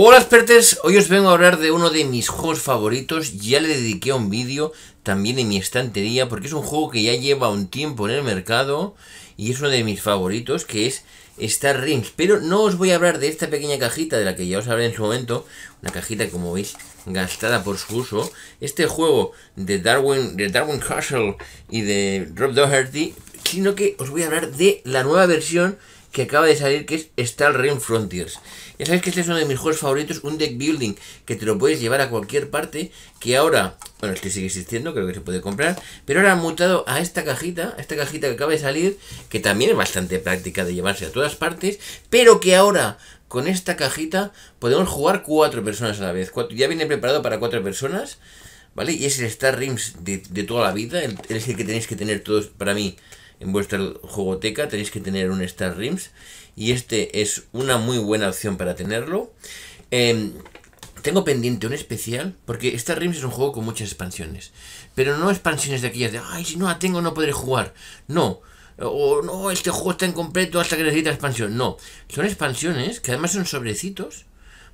Hola expertes, hoy os vengo a hablar de uno de mis juegos favoritos, ya le dediqué un vídeo también en mi estantería porque es un juego que ya lleva un tiempo en el mercado y es uno de mis favoritos que es Star Rings, pero no os voy a hablar de esta pequeña cajita de la que ya os hablé en su momento, una cajita como veis gastada por su uso, este juego de Darwin, de Darwin Castle y de Rob Doherty, sino que os voy a hablar de la nueva versión que acaba de salir que es Star Realm Frontiers. Ya sabéis que este es uno de mis juegos favoritos, un deck building que te lo puedes llevar a cualquier parte, que ahora, bueno, este sigue existiendo, creo que se puede comprar, pero ahora ha mutado a esta cajita, esta cajita que acaba de salir, que también es bastante práctica de llevarse a todas partes, pero que ahora con esta cajita podemos jugar cuatro personas a la vez. ya viene preparado para cuatro personas, ¿vale? Y es el Star Rims de, toda la vida, es el que tenéis que tener todos para mí en vuestra jugoteca tenéis que tener un Star Rims y este es una muy buena opción para tenerlo. Em, tengo pendiente un especial, porque Star Rims es un juego con muchas expansiones. Pero no expansiones de aquellas de, ay, si no la tengo no podré jugar. No. O no, este juego está incompleto hasta que necesita expansión. No. Son expansiones que además son sobrecitos,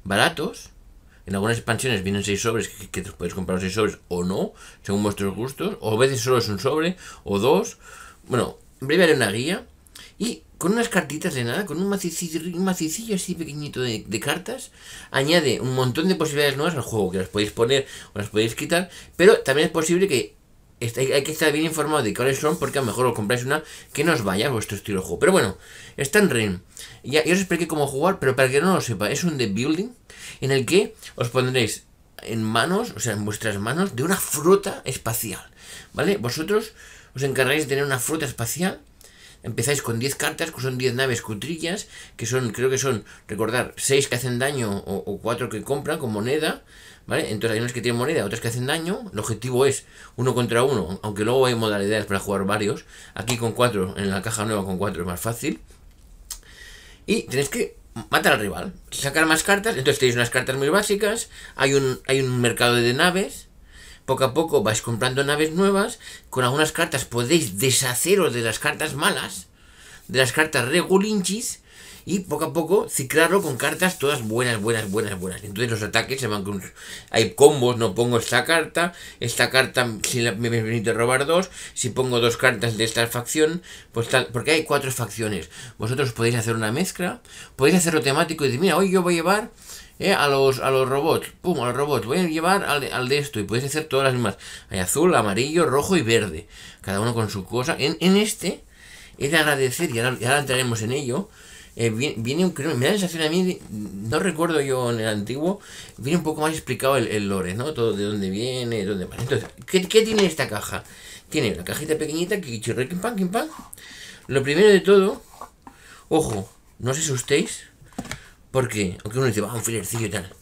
baratos. En algunas expansiones vienen seis sobres, que, puedes comprar seis sobres o no, según vuestros gustos. O a veces solo es un sobre, o dos. Bueno, en breve haré una guía. Y con unas cartitas de nada, con un macicillo, así pequeñito de, cartas, añade un montón de posibilidades nuevas al juego, que las podéis poner o las podéis quitar, pero también es posible que hay que estar bien informado de cuáles son, porque a lo mejor os compráis una que no os vaya a vuestro estilo de juego. Pero bueno, está en Ren. Ya, ya os expliqué cómo jugar, pero para que no lo sepa, es un de building en el que os pondréis en manos, o sea, en vuestras manos, de una fruta espacial. ¿Vale? Vosotros os encargáis de tener una flota espacial. Empezáis con 10 cartas, que son 10 naves cutrillas, que son, creo que son, recordar, 6 que hacen daño o, 4 que compran con moneda, ¿vale? Entonces hay unas que tienen moneda, otras que hacen daño. El objetivo es uno contra uno, aunque luego hay modalidades para jugar varios. Aquí con 4, en la caja nueva con 4 es más fácil. Y tenéis que matar al rival, sacar más cartas, entonces tenéis unas cartas muy básicas, hay un, hay un mercado de naves, poco a poco vais comprando naves nuevas, con algunas cartas podéis deshaceros de las cartas malas, de las cartas regulinchis, y poco a poco ciclarlo con cartas todas buenas, buenas, buenas, buenas. Entonces los ataques se van con... Hay combos, no pongo esta carta, esta carta si me permite robar dos, si pongo dos cartas de esta facción, pues tal, porque hay cuatro facciones. Vosotros podéis hacer una mezcla, podéis hacerlo temático y decir, mira, hoy yo voy a llevar ¿eh? a, los, a los robots, pum, al robot voy a llevar al, de esto y puedes hacer todas las mismas. Hay azul, amarillo, rojo y verde, cada uno con su cosa. En, este, es de agradecer, y ahora, entraremos en ello, eh, viene, un, me da la sensación a mí, no recuerdo yo en el antiguo, viene un poco más explicado el, lore, ¿no? Todo de dónde viene, de dónde Entonces, ¿qué, tiene esta caja? Tiene la cajita pequeñita que chirre, pan, Lo primero de todo, ojo, no os asustéis, porque, aunque uno dice, va, ah, un filercillo y tal,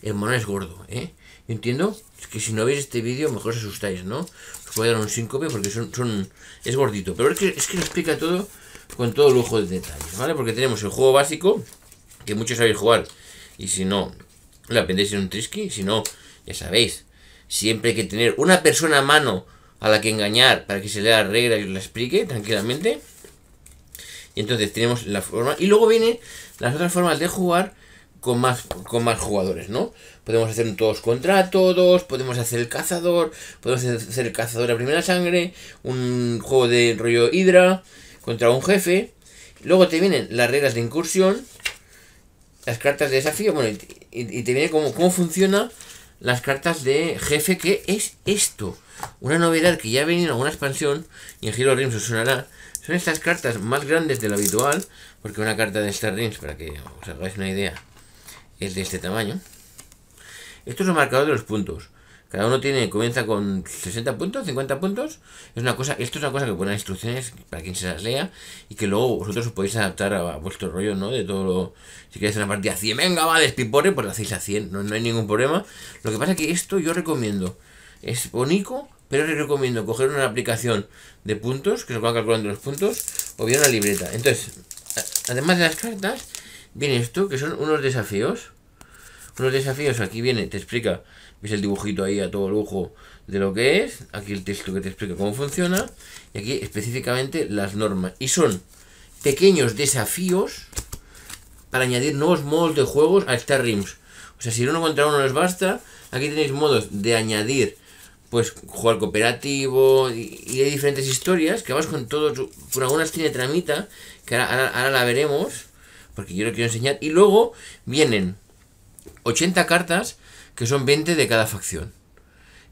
el mono es gordo, ¿eh? Yo entiendo que si no veis este vídeo, mejor os asustáis, ¿no? Os voy a dar un síncope porque son, son, es gordito. Pero es que, es que lo explica todo con todo lujo de detalles, ¿vale? Porque tenemos el juego básico, que muchos sabéis jugar, y si no, lo aprendéis en un trisky, si no, ya sabéis, siempre hay que tener una persona a mano a la que engañar para que se lea la regla y la explique tranquilamente. Y entonces tenemos la forma. Y luego vienen las otras formas de jugar con más, con más jugadores, ¿no? Podemos hacer un todos contra todos, podemos hacer el cazador, podemos hacer el cazador a primera sangre, un juego de rollo Hydra contra un jefe. Luego te vienen las reglas de incursión, las cartas de desafío, bueno, y, te viene cómo, cómo funcionan las cartas de jefe, que es esto. Una novedad que ya ha venido en alguna expansión, y en Hero Rims os suenará, son estas cartas más grandes de lo habitual, porque una carta de Star Rings, para que os hagáis una idea, es de este tamaño. Esto es un marcador de los puntos. Cada uno tiene, comienza con 60 puntos, 50 puntos. Es una cosa, esto es una cosa que pone instrucciones para quien se las lea y que luego vosotros os podéis adaptar a, vuestro rollo, ¿no? De todo lo. Si queréis una partida a 100, venga, va, despipore, pues la hacéis a 100, no, no hay ningún problema. Lo que pasa es que esto yo recomiendo. Es bonito pero les recomiendo coger una aplicación de puntos, que se van calculando los puntos, o bien una libreta. Entonces, además de las cartas, viene esto, que son unos desafíos. Unos desafíos, aquí viene, te explica, ves el dibujito ahí a todo lujo de lo que es, aquí el texto que te explica cómo funciona, y aquí específicamente las normas. Y son pequeños desafíos para añadir nuevos modos de juegos a Star Rims. O sea, si uno contra uno les basta, aquí tenéis modos de añadir pues jugar cooperativo y, hay diferentes historias que vamos con todos por algunas tiene tramita, que ahora, la veremos, porque yo lo quiero enseñar, y luego vienen 80 cartas que son 20 de cada facción.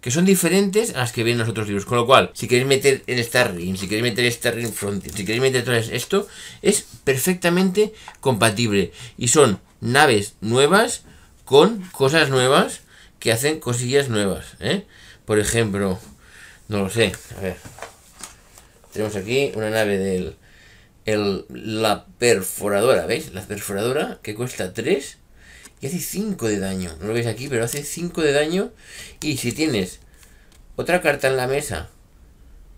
Que son diferentes a las que vienen los otros libros. Con lo cual, si queréis meter el Star si queréis meter el Star Ring si queréis meter todo esto, es perfectamente compatible. Y son naves nuevas con cosas nuevas que hacen cosillas nuevas. ¿eh? Por ejemplo, no lo sé, a ver. Tenemos aquí una nave del... la perforadora, ¿veis? La perforadora que cuesta 3 y hace 5 de daño. No lo veis aquí, pero hace 5 de daño. Y si tienes otra carta en la mesa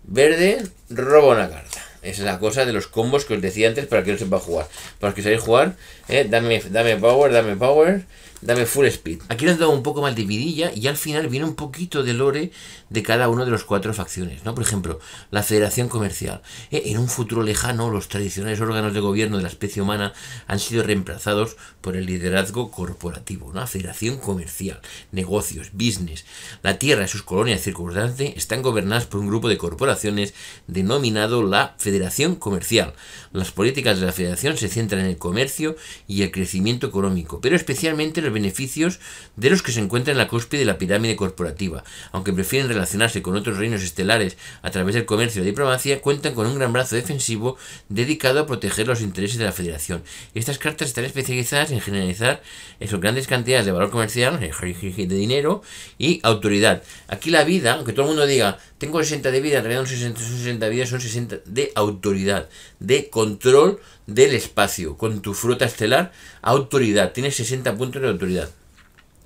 verde, roba una carta. es la cosa de los combos que os decía antes para que no sepa jugar. Para que sabéis jugar, eh, dame, dame power, dame power. Dame full speed. Aquí nos da un poco más de vidilla y al final viene un poquito de lore de cada uno de los cuatro facciones, ¿no? Por ejemplo, la Federación Comercial. Eh, en un futuro lejano, los tradicionales órganos de gobierno de la especie humana han sido reemplazados por el liderazgo corporativo, Federación Comercial, negocios, business. La Tierra y sus colonias circundantes están gobernadas por un grupo de corporaciones denominado la Federación Comercial. Las políticas de la Federación se centran en el comercio y el crecimiento económico, pero especialmente beneficios de los que se encuentran en la cúspide de la pirámide corporativa. Aunque prefieren relacionarse con otros reinos estelares a través del comercio y la diplomacia, cuentan con un gran brazo defensivo dedicado a proteger los intereses de la Federación. Estas cartas están especializadas en generalizar esas grandes cantidades de valor comercial, eh, de dinero y autoridad. Aquí la vida, aunque todo el mundo diga, tengo 60 de vida, en realidad 60, 60 de son 60 de autoridad, de control del espacio con tu fruta estelar autoridad. Tienes 60 puntos de autoridad.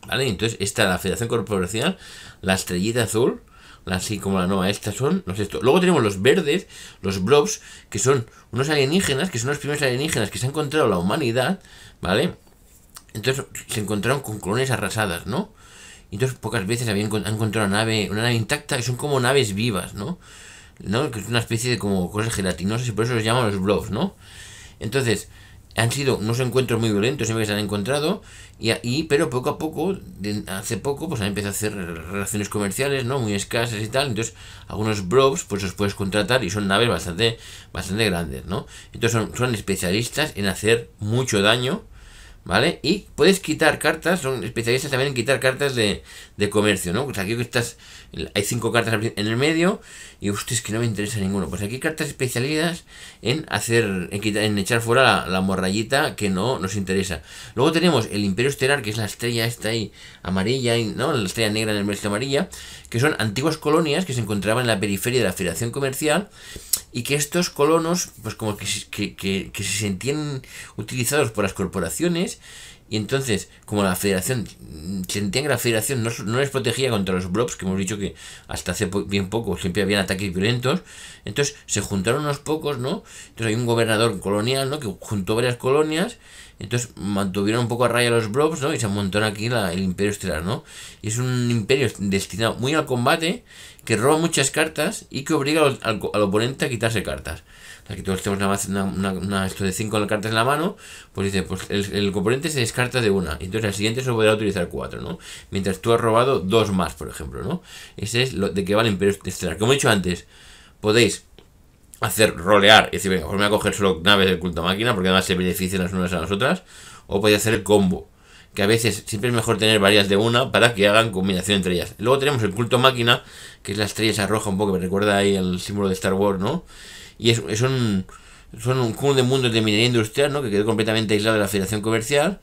¿Vale? Entonces, esta la Federación Corporacional, la estrellita azul, así como la nueva, estas son los esto Luego tenemos los verdes, los blobs, que son unos alienígenas, que son los primeros alienígenas que se ha encontrado la humanidad, ¿vale? Entonces se encontraron con colonias arrasadas, ¿no? Entonces pocas veces habían han encontrado una nave, una nave intacta, que son como naves vivas, ¿no? ¿no? Que es una especie de como cosas gelatinosas y por eso los llaman los blobs, ¿no? Entonces, han sido unos encuentros muy violentos siempre que se han encontrado, y, ahí pero poco a poco, hace poco, pues han empezado a hacer relaciones comerciales, ¿no? Muy escasas y tal, entonces algunos blogs pues los puedes contratar y son naves bastante, bastante grandes, ¿no? Entonces son, son especialistas en hacer mucho daño ¿Vale? Y puedes quitar cartas, son especialistas también en quitar cartas de, comercio, ¿no? Pues aquí estás, hay cinco cartas en el medio y, usted es que no me interesa ninguno. Pues aquí hay cartas especializadas en hacer, en, quitar, en echar fuera la, la, morrayita que no nos interesa. Luego tenemos el Imperio Estelar, que es la estrella esta ahí amarilla, ¿no? La estrella negra en el medio amarilla, que son antiguas colonias que se encontraban en la periferia de la Federación Comercial y que estos colonos, pues como que, que, que, que se sentían utilizados por las corporaciones y entonces, como la federación, sentían que la federación no, les protegía contra los blobs, que hemos dicho que hasta hace bien poco siempre habían ataques violentos, entonces se juntaron unos pocos, ¿no? Entonces hay un gobernador colonial, ¿no? Que juntó varias colonias, entonces mantuvieron un poco a raya los blobs, ¿no? Y se montó aquí el imperio estelar, ¿no? es un imperio destinado muy al combate, que roba muchas cartas y que obliga al oponente a quitarse cartas aquí todos tenemos una, una esto de 5 cartas en la mano, pues dice, pues el, componente se descarta de una, Y entonces el siguiente solo podrá utilizar 4, ¿no? Mientras tú has robado dos más, por ejemplo, ¿no? Ese es lo de que vale Imperio Estelar. Como he dicho antes, podéis hacer rolear y decir, venga, pues voy a coger solo naves del culto máquina, porque además se benefician las unas a las otras, o podéis hacer el combo que a veces siempre es mejor tener varias de una para que hagan combinación entre ellas. Luego tenemos el culto máquina, que es la estrella esa roja un poco, me recuerda ahí el símbolo de Star Wars, ¿no? y es, es un, son un cúmulo de mundos de minería industrial, ¿no? Que quedó completamente aislado de la Federación Comercial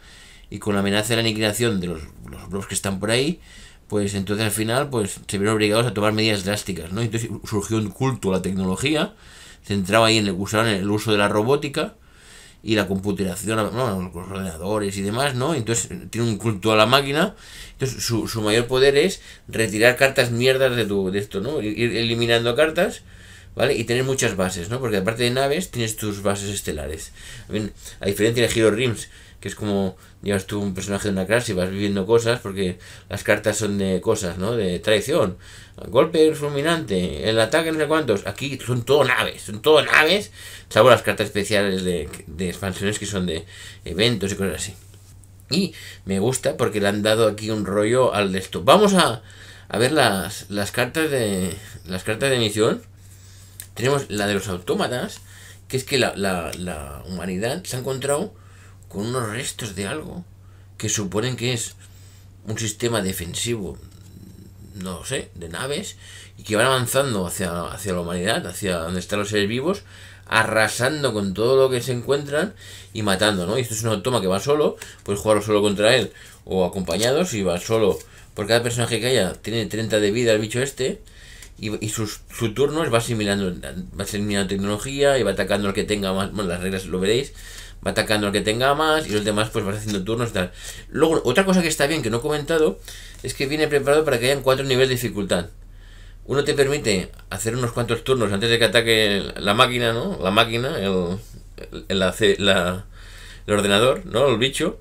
y con la amenaza de la aniquilación de los, los blogs que están por ahí, pues entonces al final pues se vieron obligados a tomar medidas drásticas, ¿no? Entonces surgió un culto a la tecnología, centrado ahí en el, en el uso de la robótica y la computación, ¿no? los ordenadores y demás, ¿no? Entonces tiene un culto a la máquina, entonces su, su mayor poder es retirar cartas mierdas de, tu, de esto, ¿no? Ir eliminando cartas ¿vale? Y tener muchas bases, ¿no? Porque aparte de naves, tienes tus bases estelares. A diferencia de Hero Rims, que es como llevas tú un personaje de una clase y vas viviendo cosas, porque las cartas son de cosas, ¿no? De traición, golpe fulminante, el ataque, no sé cuántos. Aquí son todo naves, son todo naves, salvo las cartas especiales de, de expansiones que son de eventos y cosas así. Y me gusta porque le han dado aquí un rollo al de esto. Vamos a, a ver las, las cartas de las cartas de misión tenemos la de los autómatas, que es que la, la, la humanidad se ha encontrado con unos restos de algo que suponen que es un sistema defensivo, no sé, de naves, y que van avanzando hacia, hacia la humanidad, hacia donde están los seres vivos, arrasando con todo lo que se encuentran y matando, ¿no? Y esto es un automa que va solo, puedes jugarlo solo contra él o acompañados si va solo. Por cada personaje que haya, tiene 30 de vida el bicho este, y, sus, su turno va asimilando, va asimilando tecnología y va atacando al que tenga más, bueno, las reglas lo veréis, va atacando al que tenga más y los demás pues va haciendo turnos tal. Luego, otra cosa que está bien que no he comentado es que viene preparado para que hayan cuatro niveles de dificultad. Uno te permite hacer unos cuantos turnos antes de que ataque la máquina, ¿no? La máquina, el, el ordenador, ¿no? El bicho.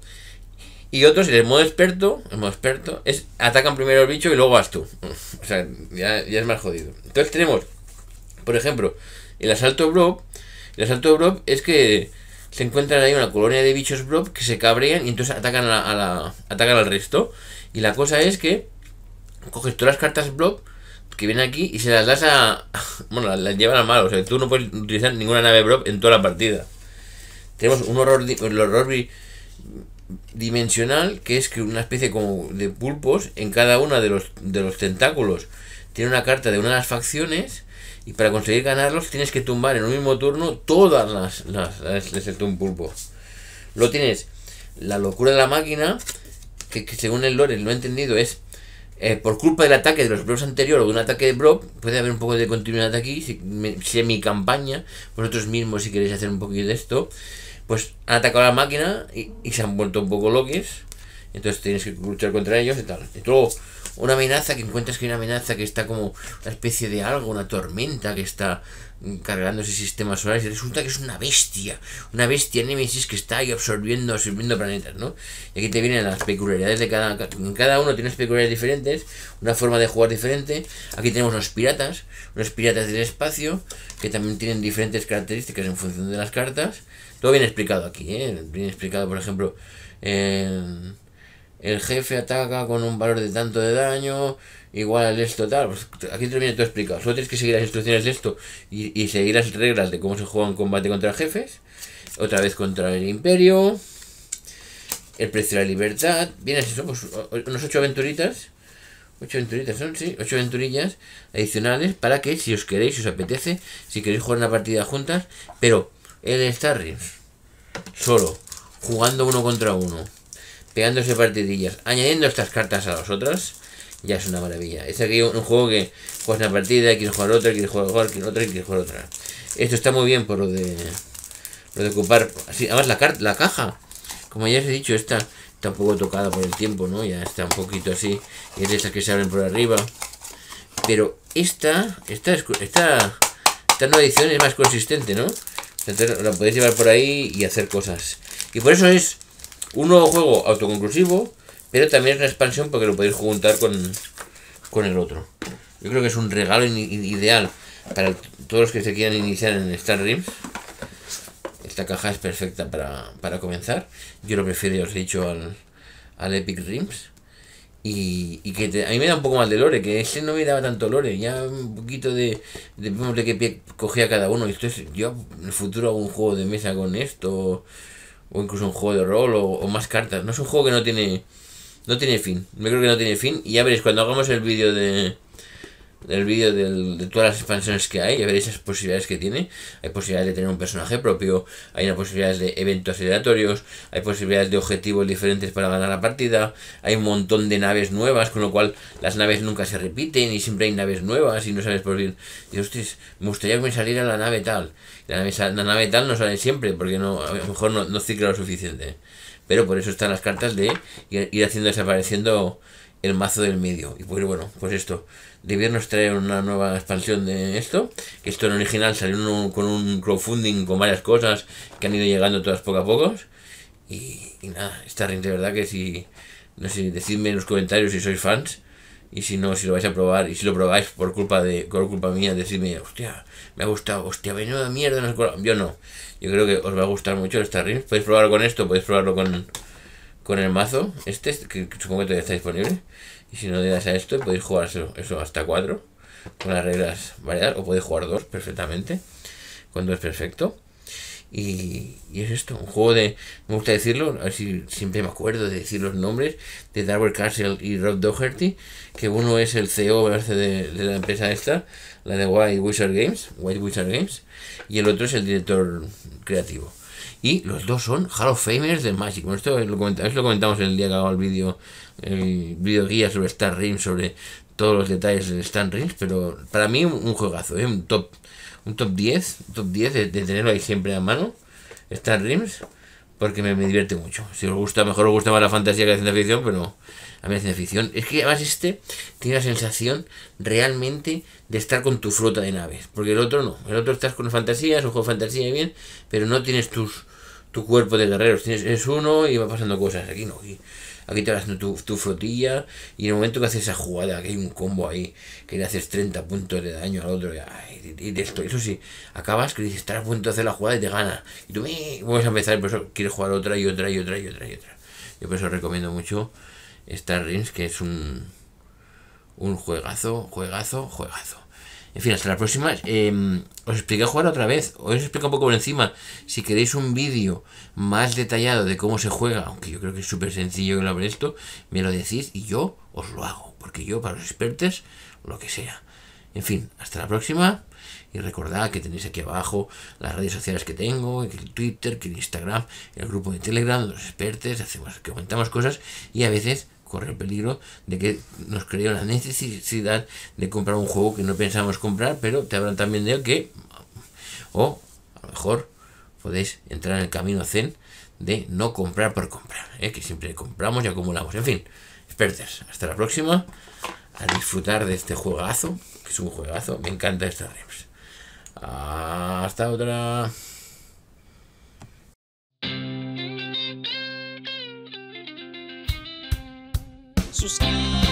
Y otros, en el modo experto, el modo experto, es atacan primero al bicho y luego vas tú. o sea, ya, es más jodido. Entonces tenemos, por ejemplo, el asalto blob El asalto blob es que se encuentran ahí una colonia de bichos blob que se cabrean y entonces atacan, a la, atacan al resto. Y la cosa es que coges todas las cartas Blob que vienen aquí y se las das a. Bueno, las, llevan a malo. O sea, tú no puedes utilizar ninguna nave Blob en toda la partida. Tenemos un horror. El horror dimensional, que es que una especie como de pulpos en cada uno de los, de los tentáculos. Tiene una carta de una de las facciones y para conseguir ganarlos tienes que tumbar en un mismo turno todas las, las, las excepto este, un pulpo. Lo tienes la locura de la máquina, que, según el lore lo he entendido es eh, por culpa del ataque de los blobs anterior o de un ataque de blob, puede haber un poco de continuidad aquí, si, me, mi campaña, vosotros mismos si queréis hacer un poquito de esto pues han atacado a la máquina y, se han vuelto un poco loquis. Entonces tienes que luchar contra ellos y tal. Y luego, una amenaza que encuentras que hay una amenaza que está como una especie de algo, una tormenta que está cargando ese sistema solar y resulta que es una bestia, una bestia Nemesis que está ahí absorbiendo, absorbiendo planetas, ¿no? Y aquí te vienen las peculiaridades de cada... En cada uno tienes peculiaridades diferentes, una forma de jugar diferente. Aquí tenemos los piratas, los piratas del espacio, que también tienen diferentes características en función de las cartas. Todo bien explicado aquí, ¿eh? Bien explicado, por ejemplo, el, jefe ataca con un valor de tanto de daño, igual al esto tal. Pues, aquí te viene todo explicado. Solo tienes que seguir las instrucciones de esto y, y seguir las reglas de cómo se juega un combate contra jefes. Otra vez contra el imperio. El precio de la libertad. bien eso somos pues, unos ocho aventuritas. Ocho aventuritas son, sí, ocho aventurillas adicionales para que si os queréis, si os apetece, si queréis jugar una partida juntas, pero el Starrings Solo, jugando uno contra uno, pegándose partidillas, añadiendo estas cartas a las otras, ya es una maravilla. Es aquí un, juego que juegas una partida, quieres jugar otra, quieres jugar, jugar otra, quieres jugar otra. Esto está muy bien por lo de, lo de ocupar. Así, además, la, la caja, como ya os he dicho, esta está un poco tocada por el tiempo, ¿no? Ya está un poquito así. Y es de que se abren por arriba. Pero esta, esta, esta, esta nueva edición es más consistente, ¿no? lo la podéis llevar por ahí y hacer cosas. Y por eso es un nuevo juego autoconclusivo, pero también es una expansión porque lo podéis juntar con, el otro. Yo creo que es un regalo ideal para todos los que se quieran iniciar en Star Rims Esta caja es perfecta para, para comenzar. Yo lo prefiero, os he dicho, al, al Epic Rims. Y, y que a mí me da un poco más de lore, que ese no me daba tanto lore, ya un poquito de, de, de qué pie cogía cada uno. Y esto yo en el futuro hago un juego de mesa con esto, o, incluso un juego de rol, o, más cartas. No es un juego que no tiene no tiene fin, me creo que no tiene fin. Y ya veréis, cuando hagamos el vídeo de, el vídeo de todas las expansiones que hay, a ver esas posibilidades que tiene. Hay posibilidades de tener un personaje propio, hay posibilidades de eventos aleatorios, hay posibilidades de objetivos diferentes para ganar la partida, hay un montón de naves nuevas, con lo cual las naves nunca se repiten y siempre hay naves nuevas y no sabes por qué. Y me gustaría que me saliera la nave tal. La nave, tal no sale siempre porque no, a lo mejor no, no cicla lo suficiente. Pero por eso están las cartas de ir haciendo desapareciendo el mazo del medio. Y pues bueno, pues esto. Debieron traer una nueva expansión de esto. Que esto en original salió con un crowdfunding con varias cosas que han ido llegando todas poco a poco. Y, nada, esta de verdad que si. No sé, decidme en los comentarios si sois fans. Y si no, si lo vais a probar. Y si lo probáis por culpa de por culpa mía, decidme, hostia, me ha gustado, hostia, de mierda. Yo no. Yo creo que os va a gustar mucho esta Podéis probarlo con esto, podéis probarlo con con el mazo, este, que supongo que todavía está disponible. Y si no le das a esto, podéis jugar eso, hasta cuatro con las reglas variadas, o podéis jugar dos perfectamente, cuando es perfecto. Y, es esto, un juego de, me gusta decirlo, así siempre me acuerdo de decir los nombres, de Darwin Castle y Rob Doherty, que uno es el e CEO de, de la empresa esta, la de White Wizard Games, White Wizard Games, y el otro es el director creativo. Y los dos son Hall of Famers de Magic. esto lo comentamos, lo comentamos el día que hago el vídeo, el video guía sobre Star Rings sobre todos los detalles de Star Rings pero para mí un juegazo, ¿eh? un top un top 10, top 10 de, tenerlo ahí siempre a mano. Star Rings porque me, divierte mucho. Si os gusta, mejor os gusta más la fantasía que la ciencia ficción, pero a mí la ciencia ficción. Es que además este tiene la sensación realmente de estar con tu flota de naves, porque el otro no. El otro estás con fantasías, un juego de fantasía bien, pero no tienes tus tu cuerpo de guerreros. Tienes, es uno y va pasando cosas. Aquí no aquí te vas tu, tu flotilla y en el momento que haces esa jugada, que hay un combo ahí, que le haces 30 puntos de daño al otro, y, de esto, eso sí, acabas que dices, estás a punto de hacer la jugada y te gana, y tú me vuelves a empezar, por eso quieres jugar otra y otra y otra y otra y otra. Yo por eso recomiendo mucho Star Rings, que es un, un juegazo, juegazo, juegazo. En fin, hasta la próxima. Eh, os expliqué jugar otra vez. os explico un poco por encima. Si queréis un vídeo más detallado de cómo se juega, aunque yo creo que es súper sencillo que lo esto, me lo decís y yo os lo hago. Porque yo, para los expertos, lo que sea. En fin, hasta la próxima. Y recordad que tenéis aquí abajo las redes sociales que tengo, que el Twitter, que el Instagram, el grupo de Telegram, los expertos, hacemos, que comentamos cosas y a veces corre el peligro de que nos creó la necesidad de comprar un juego que no pensamos comprar, pero te hablan también de que, o a lo mejor podéis entrar en el camino zen de no comprar por comprar, ¿eh? que siempre compramos y acumulamos. En fin, expertas, hasta la próxima, a disfrutar de este juegazo, que es un juegazo, me encanta esta Hasta otra. subscribe.